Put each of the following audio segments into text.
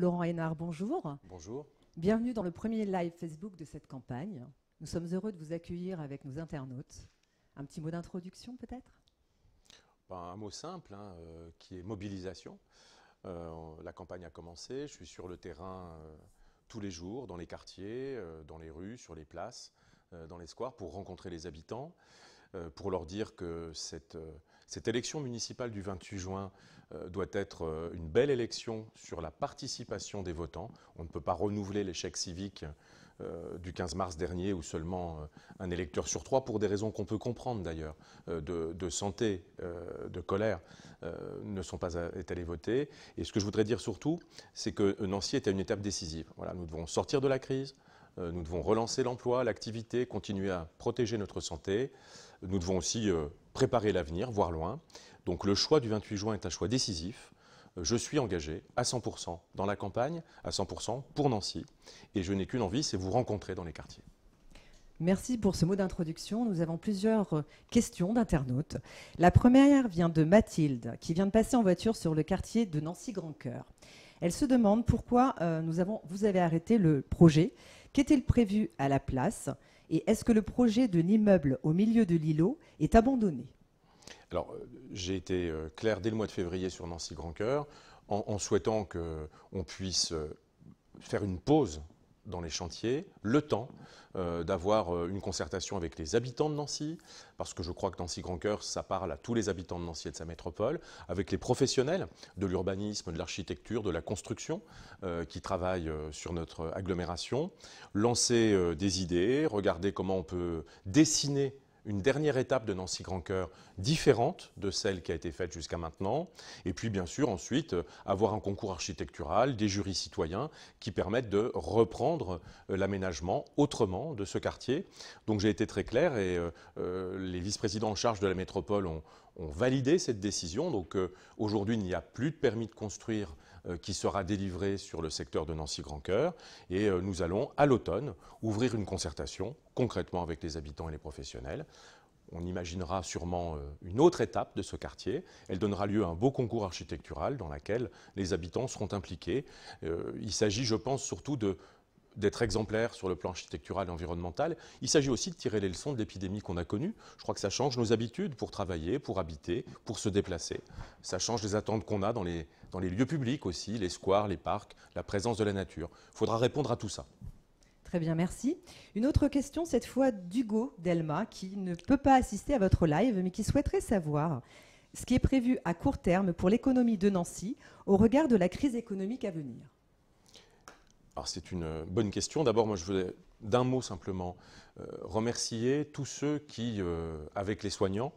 Laurent Hénard, bonjour. Bonjour. Bienvenue dans le premier live Facebook de cette campagne. Nous sommes heureux de vous accueillir avec nos internautes. Un petit mot d'introduction peut-être ben, Un mot simple hein, euh, qui est mobilisation. Euh, la campagne a commencé, je suis sur le terrain euh, tous les jours, dans les quartiers, dans les rues, sur les places, dans les squares, pour rencontrer les habitants, pour leur dire que cette cette élection municipale du 28 juin euh, doit être euh, une belle élection sur la participation des votants. On ne peut pas renouveler l'échec civique euh, du 15 mars dernier où seulement un électeur sur trois, pour des raisons qu'on peut comprendre d'ailleurs, de, santé, de colère, ne sont pas allés voter. Et ce que je voudrais dire surtout, c'est que Nancy à une étape décisive. Voilà, nous devons sortir de la crise, nous devons relancer l'emploi, l'activité, continuer à protéger notre santé. Nous devons aussi préparer l'avenir, voire loin. Donc le choix du 28 juin est un choix décisif. Je suis engagé à 100% dans la campagne, à 100% pour Nancy. Et je n'ai qu'une envie, c'est vous rencontrer dans les quartiers. Merci pour ce mot d'introduction. Nous avons plusieurs euh, questions d'internautes. La première vient de Mathilde, qui vient de passer en voiture sur le quartier de nancy grand cœur Elle se demande pourquoi euh, nous avons, vous avez arrêté le projet. quétait il prévu à la place et est-ce que le projet d'un immeuble au milieu de l'îlot est abandonné Alors, euh, j'ai été euh, clair dès le mois de février sur Nancy grand en, en souhaitant qu'on puisse euh, faire une pause dans les chantiers le temps euh, d'avoir euh, une concertation avec les habitants de Nancy, parce que je crois que Nancy Grand Cœur, ça parle à tous les habitants de Nancy et de sa métropole, avec les professionnels de l'urbanisme, de l'architecture, de la construction euh, qui travaillent sur notre agglomération, lancer des idées, regarder comment on peut dessiner une dernière étape de Nancy Grand Cœur différente de celle qui a été faite jusqu'à maintenant. Et puis, bien sûr, ensuite, euh, avoir un concours architectural, des jurys citoyens qui permettent de reprendre euh, l'aménagement autrement de ce quartier. Donc, j'ai été très clair et euh, les vice-présidents en charge de la métropole ont, validé cette décision. Donc, aujourd'hui, il n'y a plus de permis de construire euh, qui sera délivré sur le secteur de Nancy-Grand-Cœur. Et euh, nous allons, à l'automne, ouvrir une concertation concrètement avec les habitants et les professionnels. On imaginera sûrement euh, une autre étape de ce quartier. Elle donnera lieu à un beau concours architectural dans lequel les habitants seront impliqués. Il s'agit, je pense, surtout de d'être exemplaire sur le plan architectural et environnemental. Il s'agit aussi de tirer les leçons de l'épidémie qu'on a connue. Je crois que ça change nos habitudes pour travailler, pour habiter, pour se déplacer. Ça change les attentes qu'on a dans les, dans les lieux publics aussi, les squares, les parcs, la présence de la nature. Il faudra répondre à tout ça. Très bien, merci. Une autre question, cette fois d'Hugo Delma, qui ne peut pas assister à votre live, mais qui souhaiterait savoir ce qui est prévu à court terme pour l'économie de Nancy au regard de la crise économique à venir. Alors c'est une euh, bonne question. D'abord, moi je voulais d'un mot simplement euh, remercier tous ceux qui, euh, avec les soignants,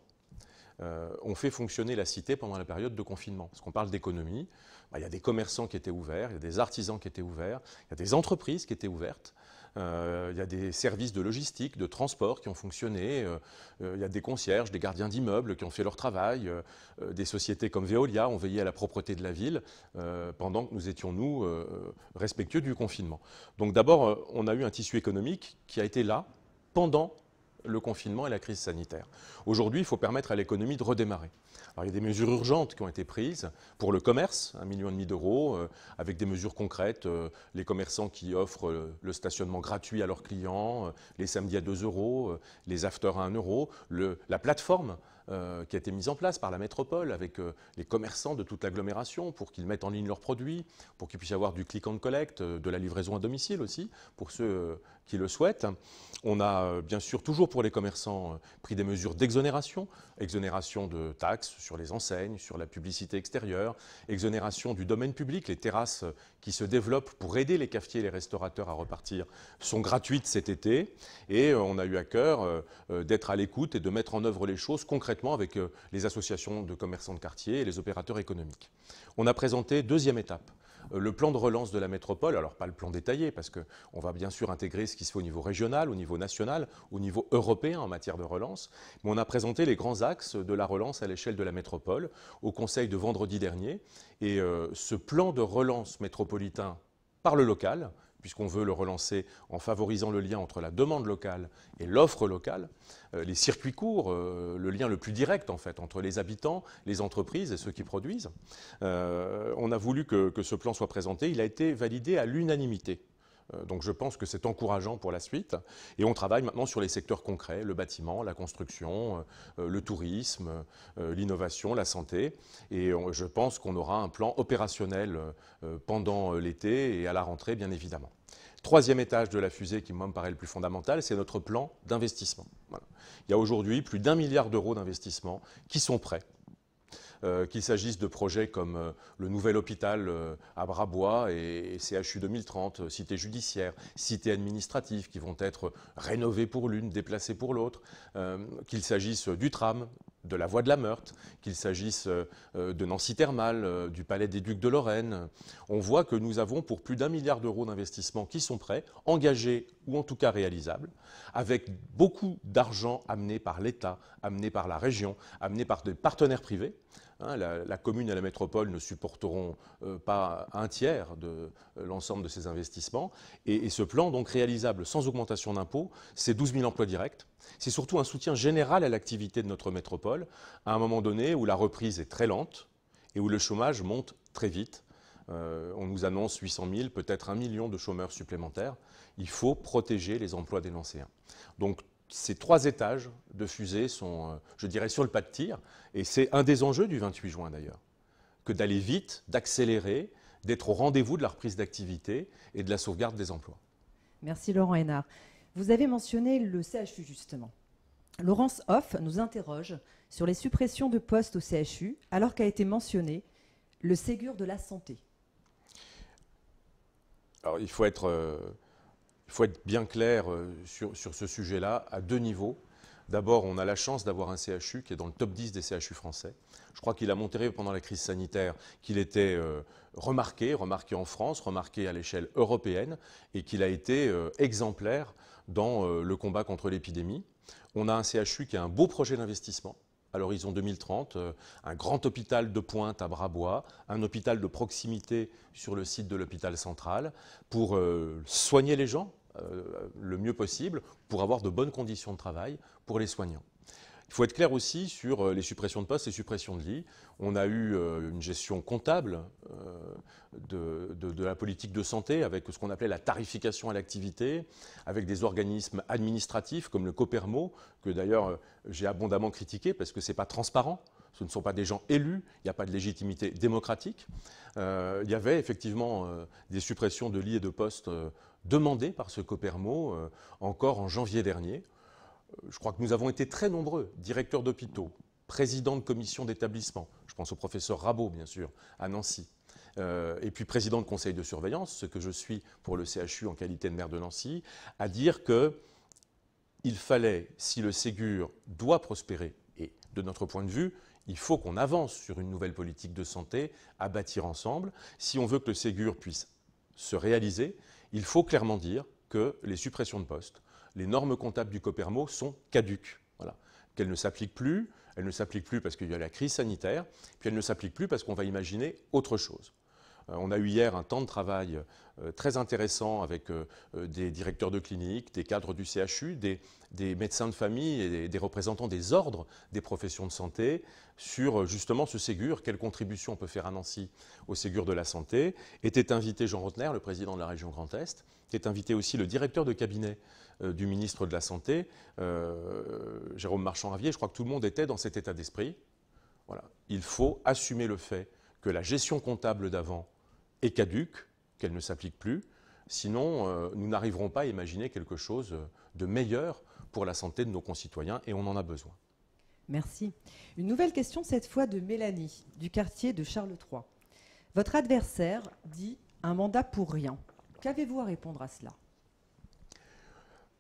ont fait fonctionner la cité pendant la période de confinement. Parce qu'on parle d'économie, bah, il y a des commerçants qui étaient ouverts, il y a des artisans qui étaient ouverts, il y a des entreprises qui étaient ouvertes. Euh, il y a des services de logistique, de transport qui ont fonctionné, euh, euh, il y a des concierges, des gardiens d'immeubles qui ont fait leur travail, des sociétés comme Veolia ont veillé à la propreté de la ville pendant que nous étions, nous, respectueux du confinement. Donc d'abord, on a eu un tissu économique qui a été là pendant le confinement et la crise sanitaire. Aujourd'hui, il faut permettre à l'économie de redémarrer. il y a des mesures urgentes qui ont été prises pour le commerce, un million et demi d'euros, euh, avec des mesures concrètes, euh, les commerçants qui offrent euh, le stationnement gratuit à leurs clients, les samedis à 2 euros, les afters à 1 euro, la plateforme euh, qui a été mise en place par la métropole avec euh, les commerçants de toute l'agglomération pour qu'ils mettent en ligne leurs produits, pour qu'ils puisse avoir du click and collect, euh, de la livraison à domicile aussi, pour ceux qui le souhaitent. On a bien sûr toujours pour les commerçants pris des mesures d'exonération, exonération de taxes sur les enseignes, sur la publicité extérieure, exonération du domaine public, les terrasses qui se développent pour aider les cafetiers et les restaurateurs à repartir sont gratuites cet été et on a eu à cœur d'être à l'écoute et de mettre en œuvre les choses concrètement avec euh, les associations de commerçants de quartier et les opérateurs économiques. On a présenté deuxième étape, euh, le plan de relance de la métropole, alors pas le plan détaillé, parce qu'on va bien sûr intégrer ce qui se fait au niveau régional, au niveau national, au niveau européen en matière de relance, mais on a présenté les grands axes de la relance à l'échelle de la métropole au Conseil de vendredi dernier. Et euh, ce plan de relance métropolitain par le local, puisqu'on veut le relancer en favorisant le lien entre la demande locale et l'offre locale, euh, les circuits courts, euh, le lien le plus direct en fait entre les habitants, les entreprises et ceux qui produisent. Euh, on a voulu que ce plan soit présenté, il a été validé à l'unanimité euh, donc je pense que c'est encourageant pour la suite. Et on travaille maintenant sur les secteurs concrets, le bâtiment, la construction, euh, euh, le tourisme, l'innovation, la santé. Et je pense qu'on aura un plan opérationnel pendant l'été et à la rentrée, bien évidemment. Troisième étage de la fusée qui, me paraît le plus fondamental, c'est notre plan d'investissement. Il y a aujourd'hui plus d'un milliard d'euros d'investissement qui sont prêts euh, qu'il s'agisse de projets comme euh, le nouvel hôpital euh, à Brabois et, CHU 2030, cité judiciaire, cité administrative, qui vont être rénovées pour l'une, déplacées pour l'autre, qu'il s'agisse du tram de la voie de la Meurthe, qu'il s'agisse de Nancy Thermal, du Palais des Ducs de Lorraine. On voit que nous avons pour plus d'un milliard d'euros d'investissements qui sont prêts, engagés ou en tout cas réalisables, avec beaucoup d'argent amené par l'État, amené par la région, amené par des partenaires privés. Hein, la, commune et la métropole ne supporteront euh, pas un tiers de euh, l'ensemble de ces investissements. Et, ce plan, donc réalisable sans augmentation d'impôts, c'est 12 000 emplois directs. C'est surtout un soutien général à l'activité de notre métropole, à un moment donné où la reprise est très lente et où le chômage monte très vite. Euh, on nous annonce 800 000, peut-être un million de chômeurs supplémentaires. Il faut protéger les emplois des Lancéens. Donc ces trois étages de fusée sont, euh, je dirais, sur le pas de tir. Et c'est un des enjeux du 28 juin d'ailleurs, que d'aller vite, d'accélérer, d'être au rendez-vous de la reprise d'activité et de la sauvegarde des emplois. Merci Laurent Hénard. Vous avez mentionné le CHU justement. Laurence Hoff nous interroge sur les suppressions de postes au CHU alors qu'a été mentionné le Ségur de la santé. Alors il faut être euh, il faut être bien clair euh, sur, ce sujet-là, à deux niveaux. D'abord, on a la chance d'avoir un CHU qui est dans le top 10 des CHU français. Je crois qu'il a montré pendant la crise sanitaire qu'il était euh, remarqué, remarqué en France, remarqué à l'échelle européenne et qu'il a été euh, exemplaire dans le combat contre l'épidémie. On a un CHU qui a un beau projet d'investissement à l'horizon 2030, euh, un grand hôpital de pointe à Brabois, un hôpital de proximité sur le site de l'hôpital central, pour euh, soigner les gens euh, le mieux possible, pour avoir de bonnes conditions de travail pour les soignants. Il faut être clair aussi sur euh, les suppressions de postes et suppressions de lits. On a eu euh, une gestion comptable euh, de, la politique de santé avec ce qu'on appelait la tarification à l'activité, avec des organismes administratifs comme le Copermo, que d'ailleurs j'ai abondamment critiqué parce que ce n'est pas transparent ce ne sont pas des gens élus, il n'y a pas de légitimité démocratique. il y avait effectivement des suppressions de lits et de postes demandées par ce Copermo encore en janvier dernier je crois que nous avons été très nombreux, directeurs d'hôpitaux, présidents de commissions d'établissement, je pense au professeur Rabault, bien sûr, à Nancy, euh, et puis président de conseil de surveillance, ce que je suis pour le CHU en qualité de maire de Nancy, à dire que il fallait, si le Ségur doit prospérer, et de notre point de vue, il faut qu'on avance sur une nouvelle politique de santé à bâtir ensemble. Si on veut que le Ségur puisse se réaliser, il faut clairement dire que les suppressions de postes, les normes comptables du Copermo sont caduques. Voilà. Qu'elles ne s'appliquent plus, elles ne s'appliquent plus parce qu'il y a la crise sanitaire, puis elles ne s'appliquent plus parce qu'on va imaginer autre chose. Euh, on a eu hier un temps de travail euh, très intéressant avec euh, des directeurs de cliniques, des cadres du CHU, des, médecins de famille et des, représentants des ordres des professions de santé sur justement ce Ségur, quelle contribution on peut faire à Nancy au Ségur de la santé. Était invité Jean Rotner, le président de la région Grand Est, était invité aussi le directeur de cabinet du ministre de la Santé, Jérôme Marchand-Ravier. Je crois que tout le monde était dans cet état d'esprit. Voilà. Il faut assumer le fait que la gestion comptable d'avant et caduque, qu'elle ne s'applique plus. Sinon, euh, nous n'arriverons pas à imaginer quelque chose de meilleur pour la santé de nos concitoyens et on en a besoin. Merci. Une nouvelle question cette fois de Mélanie, du quartier de Charles III. Votre adversaire dit un mandat pour rien. Qu'avez-vous à répondre à cela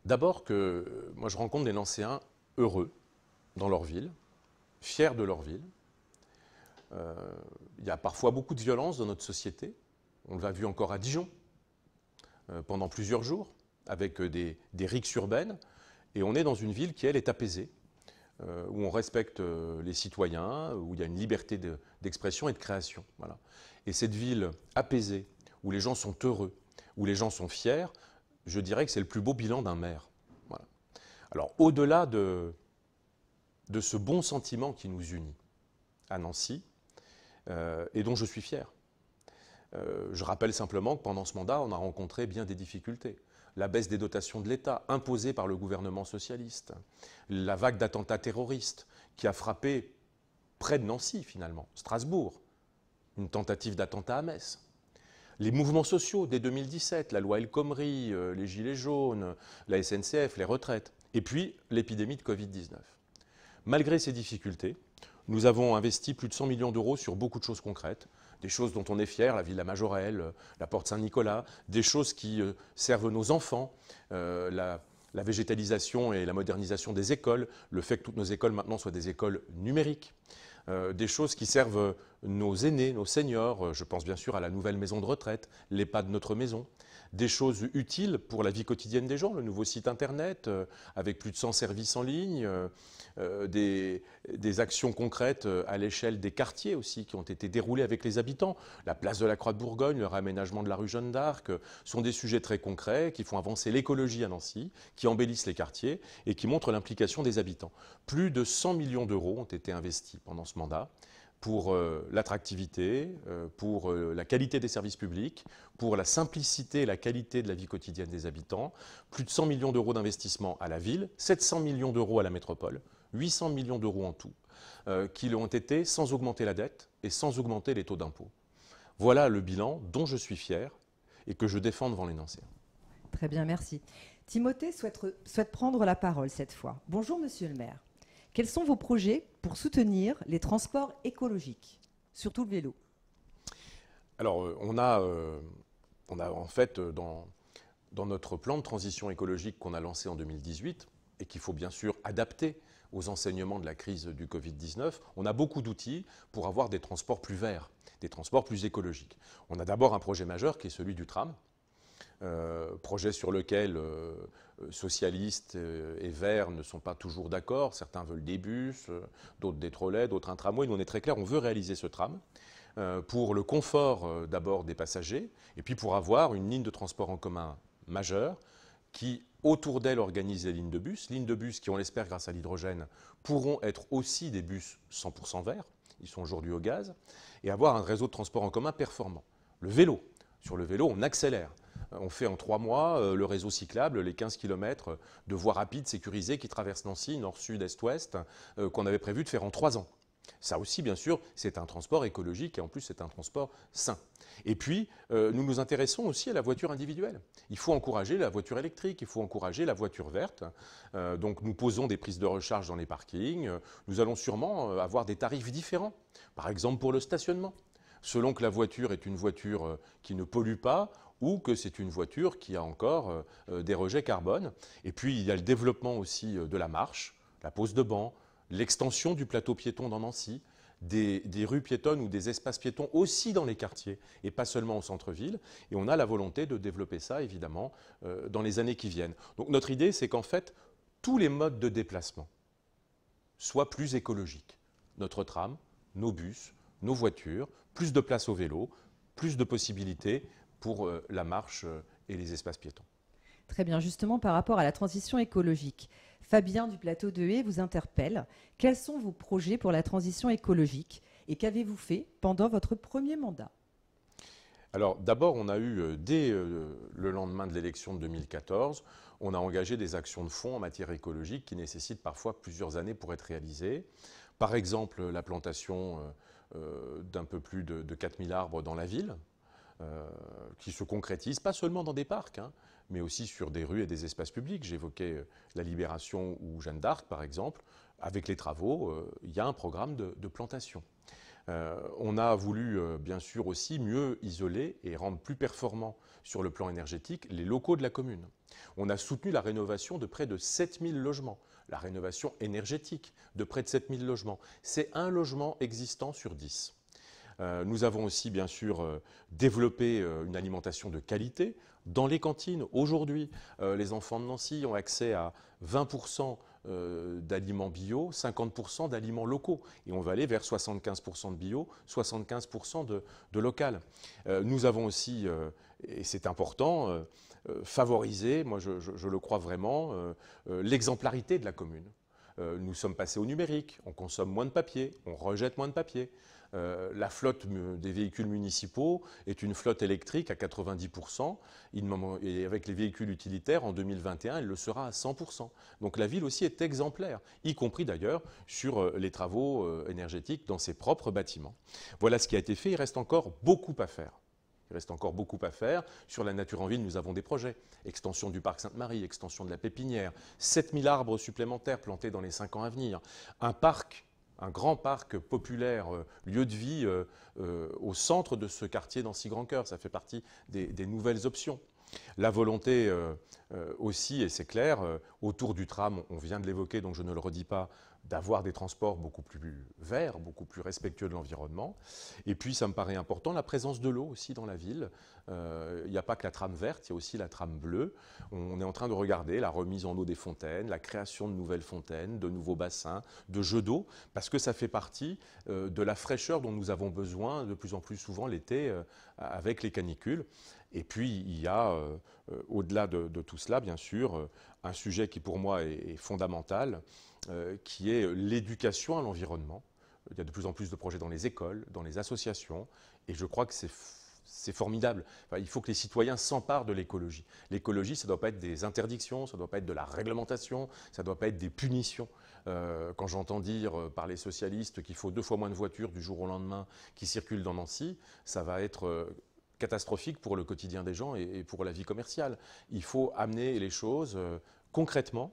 D'abord que moi je rencontre des lancéens heureux dans leur ville, fiers de leur ville. Euh, il y a parfois beaucoup de violence dans notre société, on l'a vu encore à Dijon, euh, pendant plusieurs jours, avec euh, des, des rixes urbaines. Et on est dans une ville qui, elle, est apaisée, euh, où on respecte les citoyens, où il y a une liberté d'expression et de création. Voilà. Et cette ville apaisée, où les gens sont heureux, où les gens sont fiers, je dirais que c'est le plus beau bilan d'un maire. Voilà. Alors, au-delà de, de ce bon sentiment qui nous unit à Nancy, et dont je suis fier, euh, je rappelle simplement que pendant ce mandat, on a rencontré bien des difficultés. La baisse des dotations de l'État imposée par le gouvernement socialiste, la vague d'attentats terroristes qui a frappé près de Nancy finalement, Strasbourg, une tentative d'attentat à Metz. Les mouvements sociaux dès 2017, la loi El Khomri, euh, les Gilets jaunes, la SNCF, les retraites, et puis l'épidémie de Covid-19. Malgré ces difficultés, nous avons investi plus de 100 millions d'euros sur beaucoup de choses concrètes, des choses dont on est fier, la Villa Majorelle, euh, la Porte Saint-Nicolas, des choses qui euh, servent nos enfants, euh, la, végétalisation et la modernisation des écoles, le fait que toutes nos écoles maintenant soient des écoles numériques, des choses qui servent nos aînés, nos seniors, je pense bien sûr à la nouvelle maison de retraite, les pas de notre maison, des choses utiles pour la vie quotidienne des gens, le nouveau site internet euh, avec plus de 100 services en ligne, euh, euh, des, actions concrètes à l'échelle des quartiers aussi qui ont été déroulées avec les habitants. La place de la Croix de Bourgogne, le raménagement de la rue Jeanne d'Arc sont des sujets très concrets qui font avancer l'écologie à Nancy, qui embellissent les quartiers et qui montrent l'implication des habitants. Plus de 100 millions d'euros ont été investis pendant ce mandat pour euh, l'attractivité, euh, pour euh, la qualité des services publics, pour la simplicité et la qualité de la vie quotidienne des habitants. Plus de 100 millions d'euros d'investissement à la ville, 700 millions d'euros à la métropole, 800 millions d'euros en tout, qui l'ont été sans augmenter la dette et sans augmenter les taux d'impôt. Voilà le bilan dont je suis fier et que je défends devant les Nancéens. Très bien, merci. Timothée souhaite, souhaite prendre la parole cette fois. Bonjour, monsieur le maire. Quels sont vos projets pour soutenir les transports écologiques, surtout le vélo Alors, euh, on a, euh, on a en fait euh, dans, dans notre plan de transition écologique qu'on a lancé en 2018 et qu'il faut bien sûr adapter aux enseignements de la crise du Covid-19, on a beaucoup d'outils pour avoir des transports plus verts, des transports plus écologiques. On a d'abord un projet majeur qui est celui du tram, euh, projet sur lequel euh, socialistes et verts ne sont pas toujours d'accord. Certains veulent des bus, euh, d'autres des trolleys, d'autres un tramway. Nous, on est très clair, on veut réaliser ce tram pour le confort d'abord des passagers et puis pour avoir une ligne de transport en commun majeure qui, autour d'elle, organise les lignes de bus. Lignes de bus qui, on l'espère grâce à l'hydrogène, pourront être aussi des bus 100% verts. Ils sont aujourd'hui au gaz. Et avoir un réseau de transport en commun performant. Le vélo. Sur le vélo, on accélère on fait en trois mois euh, le réseau cyclable, les 15 km de voies rapides sécurisées qui traversent Nancy, nord, sud, est, ouest, euh, qu'on avait prévu de faire en trois ans. Ça aussi, bien sûr, c'est un transport écologique et en plus, c'est un transport sain. Et puis, euh, nous nous intéressons aussi à la voiture individuelle. Il faut encourager la voiture électrique, il faut encourager la voiture verte. donc, nous posons des prises de recharge dans les parkings. Nous allons sûrement avoir des tarifs différents, par exemple pour le stationnement selon que la voiture est une voiture qui ne pollue pas ou que c'est une voiture qui a encore euh, euh, des rejets carbone. Et puis, il y a le développement aussi euh, de la marche, la pose de banc, l'extension du plateau piéton dans Nancy, des, rues piétonnes ou des espaces piétons aussi dans les quartiers et pas seulement au centre-ville. Et on a la volonté de développer ça, évidemment, dans les années qui viennent. Donc notre idée, c'est qu'en fait, tous les modes de déplacement soient plus écologiques. Notre tram, nos bus, nos voitures, plus de place au vélo, plus de possibilités pour euh, la marche euh, et les espaces piétons. Très bien, justement par rapport à la transition écologique, Fabien du plateau de Haie vous interpelle. Quels sont vos projets pour la transition écologique et qu'avez-vous fait pendant votre premier mandat alors d'abord, on a eu, euh, dès le lendemain de l'élection de 2014, on a engagé des actions de fonds en matière écologique qui nécessitent parfois plusieurs années pour être réalisées. Par exemple, la plantation d'un peu plus de 4000 arbres dans la ville, euh, qui se concrétisent, pas seulement dans des parcs, hein, mais aussi sur des rues et des espaces publics. J'évoquais euh, la Libération ou Jeanne d'Arc, par exemple. Avec les travaux, euh, il y a un programme de, de plantation. on a voulu, bien sûr, aussi mieux isoler et rendre plus performants sur le plan énergétique les locaux de la commune. On a soutenu la rénovation de près de 7000 logements, la rénovation énergétique de près de 7000 logements. C'est un logement existant sur 10. Euh, nous avons aussi, bien sûr, euh, développé euh, une alimentation de qualité dans les cantines. Aujourd'hui, les enfants de Nancy ont accès à 20% d'aliments bio, 50% d'aliments locaux. Et on va aller vers 75% de bio, 75% de, de, local. nous avons aussi, et c'est important, favorisé, moi je le crois vraiment, l'exemplarité de la commune nous sommes passés au numérique, on consomme moins de papier, on rejette moins de papier. Euh, la flotte des véhicules municipaux est une flotte électrique à 90%, et avec les véhicules utilitaires, en 2021, elle le sera à 100%. Donc la ville aussi est exemplaire, y compris d'ailleurs sur euh, les travaux euh, énergétiques dans ses propres bâtiments. Voilà ce qui a été fait, il reste encore beaucoup à faire. Il reste encore beaucoup à faire. Sur la nature en ville, nous avons des projets. Extension du parc Sainte-Marie, extension de la pépinière, 7000 arbres supplémentaires plantés dans les 5 ans à venir, un parc un grand parc populaire, euh, lieu de vie euh, euh, au centre de ce quartier dans Six grand cœur Ça fait partie des, nouvelles options. La volonté aussi, et c'est clair, autour du tram, on vient de l'évoquer, donc je ne le redis pas, d'avoir des transports beaucoup plus verts, beaucoup plus respectueux de l'environnement. Et puis, ça me paraît important, la présence de l'eau aussi dans la ville. Euh, il n'y a pas que la trame verte, il y a aussi la trame bleue. On est en train de regarder la remise en eau des fontaines, la création de nouvelles fontaines, de nouveaux bassins, de jeux d'eau, parce que ça fait partie euh, de la fraîcheur dont nous avons besoin de plus en plus souvent l'été euh, avec les canicules. Et puis, il y a, euh, au-delà de, tout cela, bien sûr, euh, un sujet qui pour moi est, fondamental, euh, qui est l'éducation à l'environnement. Il y a de plus en plus de projets dans les écoles, dans les associations, et je crois que c'est formidable. il faut que les citoyens s'emparent de l'écologie. L'écologie, ça ne doit pas être des interdictions, ça ne doit pas être de la réglementation, ça ne doit pas être des punitions. quand j'entends dire par les socialistes qu'il faut deux fois moins de voitures du jour au lendemain qui circulent dans Nancy, ça va être catastrophique pour le quotidien des gens et, pour la vie commerciale. Il faut amener les choses euh, concrètement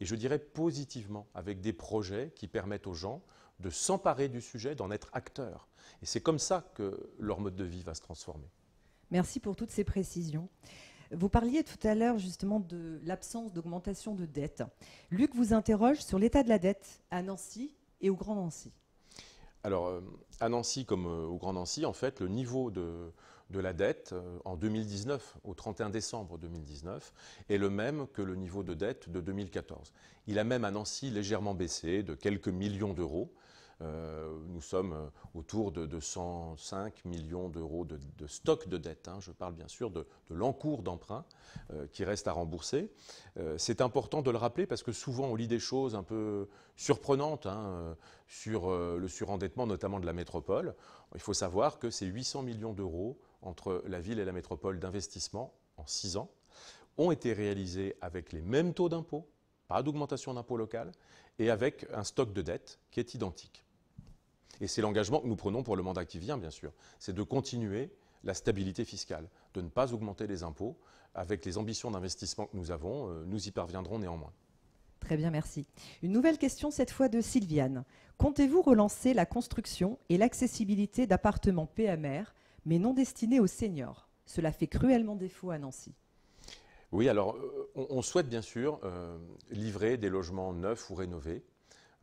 et je dirais positivement, avec des projets qui permettent aux gens de s'emparer du sujet, d'en être acteurs. Et c'est comme ça que leur mode de vie va se transformer. Merci pour toutes ces précisions. Vous parliez tout à l'heure justement de l'absence d'augmentation de dette. Luc vous interroge sur l'état de la dette à Nancy et au Grand Nancy. Alors, euh, à Nancy comme euh, au Grand Nancy, en fait, le niveau de, de la dette euh, en 2019, au 31 décembre 2019, est le même que le niveau de dette de 2014. Il a même à Nancy légèrement baissé de quelques millions d'euros. Euh, nous sommes euh, autour de, 205 millions d'euros de, stock de dette. Hein. Je parle bien sûr de, l'encours d'emprunt qui reste à rembourser. c'est important de le rappeler parce que souvent on lit des choses un peu surprenantes hein, sur le surendettement, notamment de la métropole. Il faut savoir que ces 800 millions d'euros entre la ville et la métropole d'investissement en six ans ont été réalisés avec les mêmes taux d'impôt, pas d'augmentation d'impôt local, et avec un stock de dette qui est identique. Et c'est l'engagement que nous prenons pour le mandat qui vient, bien sûr, c'est de continuer la stabilité fiscale, de ne pas augmenter les impôts. Avec les ambitions d'investissement que nous avons, euh, nous y parviendrons néanmoins. Très bien, merci. Une nouvelle question cette fois de Sylviane. Comptez-vous relancer la construction et l'accessibilité d'appartements PMR mais non destinés aux seniors. Cela fait cruellement défaut à Nancy. Oui, alors euh, on souhaite bien sûr euh, livrer des logements neufs ou rénovés.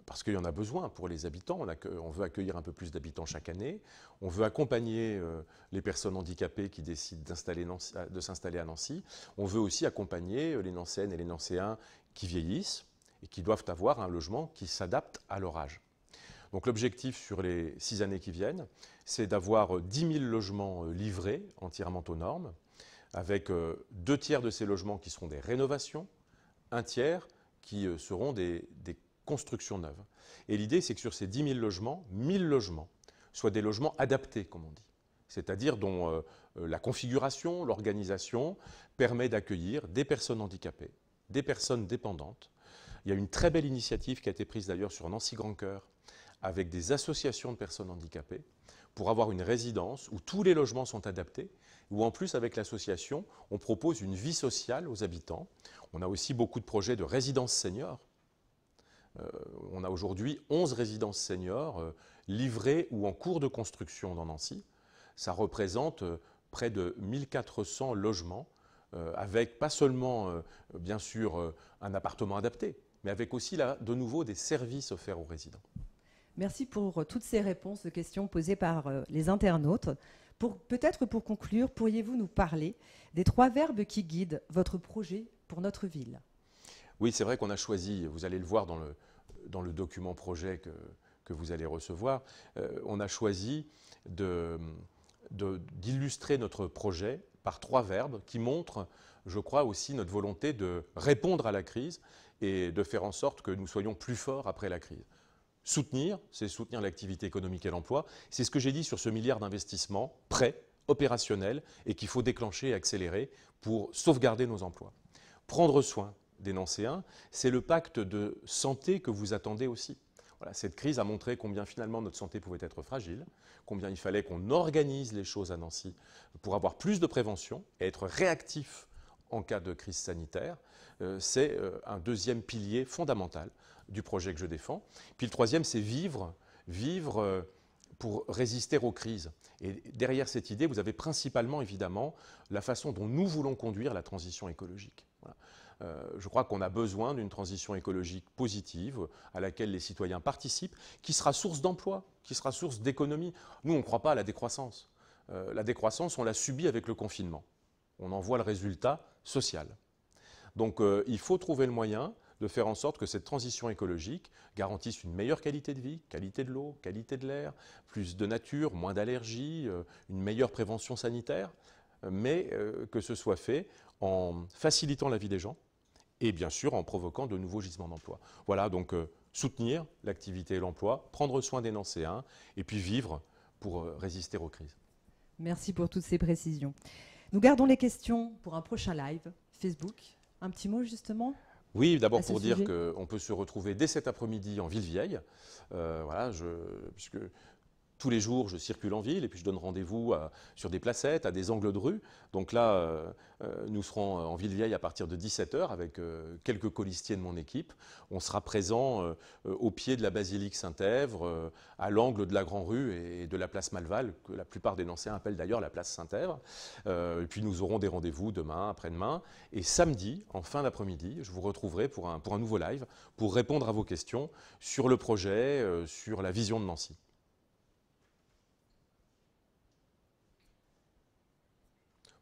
Parce qu'il y en a besoin pour les habitants. On, veut accueillir un peu plus d'habitants chaque année. On veut accompagner euh, les personnes handicapées qui décident de s'installer à Nancy. On veut aussi accompagner les Nancéennes et les Nancéens qui vieillissent et qui doivent avoir un logement qui s'adapte à leur âge. Donc l'objectif sur les six années qui viennent, c'est d'avoir 10 euh, 000 logements euh, livrés entièrement aux normes, avec euh, deux tiers de ces logements qui seront des rénovations, un tiers qui seront des, constructions neuves. Et l'idée, c'est que sur ces 10 000 logements, 1 000 logements soient des logements adaptés, comme on dit c'est-à-dire dont la configuration, l'organisation permet d'accueillir des personnes handicapées, des personnes dépendantes. Il y a une très belle initiative qui a été prise d'ailleurs sur Nancy Grand Cœur avec des associations de personnes handicapées pour avoir une résidence où tous les logements sont adaptés, où en plus avec l'association, on propose une vie sociale aux habitants. On a aussi beaucoup de projets de résidences seniors. Euh, on a aujourd'hui 11 résidences seniors euh, livrées ou en cours de construction dans Nancy. Ça représente euh, près de 1400 logements, avec pas seulement, bien sûr, un appartement adapté, mais avec aussi là, de nouveau des services offerts aux résidents. Merci pour euh, toutes ces réponses aux questions posées par euh, les internautes. peut-être pour conclure, pourriez-vous nous parler des trois verbes qui guident votre projet pour notre ville Oui, c'est vrai qu'on a choisi, vous allez le voir dans le, document projet que, vous allez recevoir, euh, on a choisi d'illustrer notre projet par trois verbes qui montrent, je crois, aussi notre volonté de répondre à la crise et de faire en sorte que nous soyons plus forts après la crise. Soutenir, c'est soutenir l'activité économique et l'emploi. C'est ce que j'ai dit sur ce milliard d'investissements prêts, opérationnels, et qu'il faut déclencher et accélérer pour sauvegarder nos emplois. Prendre soin des Nancéens, c'est le pacte de santé que vous attendez aussi. cette crise a montré combien finalement notre santé pouvait être fragile, combien il fallait qu'on organise les choses à Nancy pour avoir plus de prévention et être réactif en cas de crise sanitaire. Euh, c'est euh, un deuxième pilier fondamental du projet que je défends. Puis le troisième, c'est vivre, vivre euh, pour résister aux crises. Et derrière cette idée, vous avez principalement, évidemment, la façon dont nous voulons conduire la transition écologique. Euh, je crois qu'on a besoin d'une transition écologique positive à laquelle les citoyens participent, qui sera source d'emploi, qui sera source d'économie. Nous, on ne croit pas à la décroissance. Euh, la décroissance, on l'a subie avec le confinement. On en voit le résultat social. Donc il faut trouver le moyen de faire en sorte que cette transition écologique garantisse une meilleure qualité de vie, qualité de l'eau, qualité de l'air, plus de nature, moins d'allergies, euh, une meilleure prévention sanitaire, euh, mais euh, que ce soit fait en facilitant la vie des gens et bien sûr en provoquant de nouveaux gisements d'emploi. Voilà, donc soutenir l'activité et l'emploi, prendre soin des Nancéens et puis vivre pour résister aux crises. Merci pour toutes ces précisions. Nous gardons les questions pour un prochain live Facebook. Un petit mot justement oui, d'abord pour dire qu'on peut se retrouver dès cet après-midi en Ville-Vieille. Euh, voilà, je, puisque tous les jours, je circule en ville et puis je donne rendez-vous sur des placettes, à des angles de rue. Donc là, euh, euh, nous serons en Ville-Vieille à partir de 17h avec euh, quelques colistiers de mon équipe. On sera présent au pied de la basilique Saint-Èvre, à l'angle de la Grand Rue et de la place Malval, que la plupart des Nancéens appellent d'ailleurs la place Saint-Èvre. et puis nous aurons des rendez-vous demain, après-demain. Et samedi, en fin d'après-midi, je vous retrouverai pour un nouveau live pour répondre à vos questions sur le projet, sur la vision de Nancy.